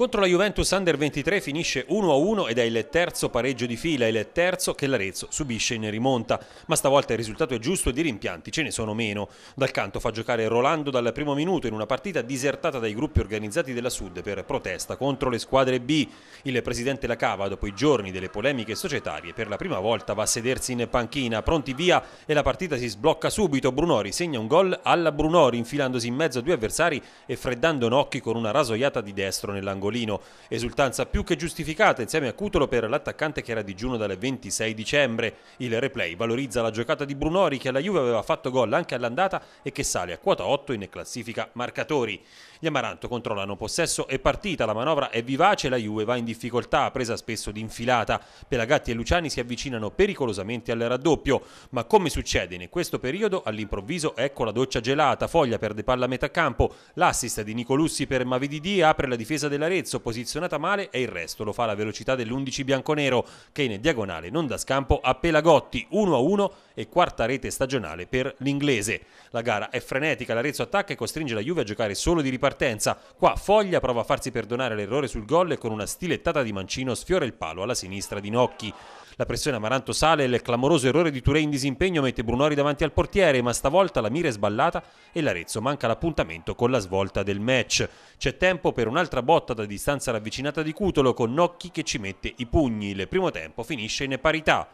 Contro la Juventus Under 23 finisce 1-1 ed è il terzo pareggio di fila, il terzo che l'Arezzo subisce in rimonta, ma stavolta il risultato è giusto e di rimpianti ce ne sono meno. Dal canto fa giocare Rolando dal primo minuto in una partita disertata dai gruppi organizzati della Sud per protesta contro le squadre B. Il presidente Lacava, dopo i giorni delle polemiche societarie, per la prima volta va a sedersi in panchina, pronti via e la partita si sblocca subito. Brunori segna un gol alla Brunori infilandosi in mezzo a due avversari e freddando Nocchi con una rasoiata di destro nell'angolo Nicolino. Esultanza più che giustificata insieme a Cutolo per l'attaccante che era digiuno dal 26 dicembre. Il replay valorizza la giocata di Brunori che alla Juve aveva fatto gol anche all'andata e che sale a quota 8 in classifica marcatori. Gli Amaranto controllano possesso e partita, la manovra è vivace, la Juve va in difficoltà, presa spesso d'infilata. Pelagatti e Luciani si avvicinano pericolosamente al raddoppio, ma come succede in questo periodo all'improvviso ecco la doccia gelata, Foglia perde palla a metà campo, l'assist di Nicolussi per Mavididi apre la difesa della rete D'Arezzo posizionata male e il resto lo fa la velocità dell'11 bianconero che in diagonale non dà scampo a Pelagotti 1-1 e quarta rete stagionale per l'inglese. La gara è frenetica, l'Arezzo attacca e costringe la Juve a giocare solo di ripartenza. Qua Foglia prova a farsi perdonare l'errore sul gol e con una stilettata di Mancino sfiora il palo alla sinistra di Nocchi. La pressione Amaranto sale e il clamoroso errore di Touré in disimpegno mette Brunori davanti al portiere, ma stavolta la mira è sballata e l'Arezzo manca l'appuntamento con la svolta del match. C'è tempo per un'altra botta da distanza ravvicinata di Cutolo con Nocchi che ci mette i pugni. Il primo tempo finisce in parità.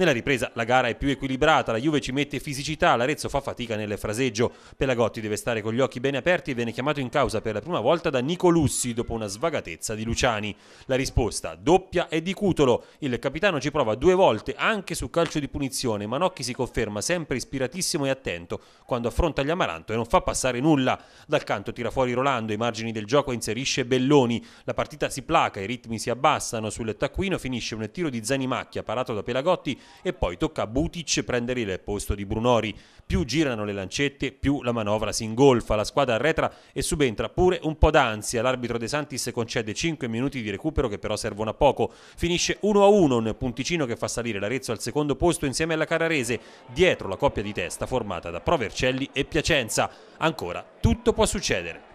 Nella ripresa la gara è più equilibrata, la Juve ci mette fisicità, l'Arezzo fa fatica nel fraseggio. Pelagotti deve stare con gli occhi bene aperti e viene chiamato in causa per la prima volta da Nicolussi dopo una svagatezza di Luciani. La risposta doppia è di Cutolo. Il capitano ci prova due volte anche su calcio di punizione. Manocchi si conferma sempre ispiratissimo e attento quando affronta gli Amaranto e non fa passare nulla. Dal canto tira fuori Rolando, i margini del gioco inserisce Belloni. La partita si placa, i ritmi si abbassano. Sul taccuino finisce un tiro di Zanimacchia parato da Pelagotti e poi tocca a Butic prendere il posto di Brunori. Più girano le lancette, più la manovra si ingolfa, la squadra arretra e subentra pure un po' d'ansia. L'arbitro De Santis concede 5 minuti di recupero che però servono a poco. Finisce 1-1, un punticino che fa salire l'Arezzo al secondo posto insieme alla Cararese, dietro la coppia di testa formata da Provercelli e Piacenza. Ancora, tutto può succedere.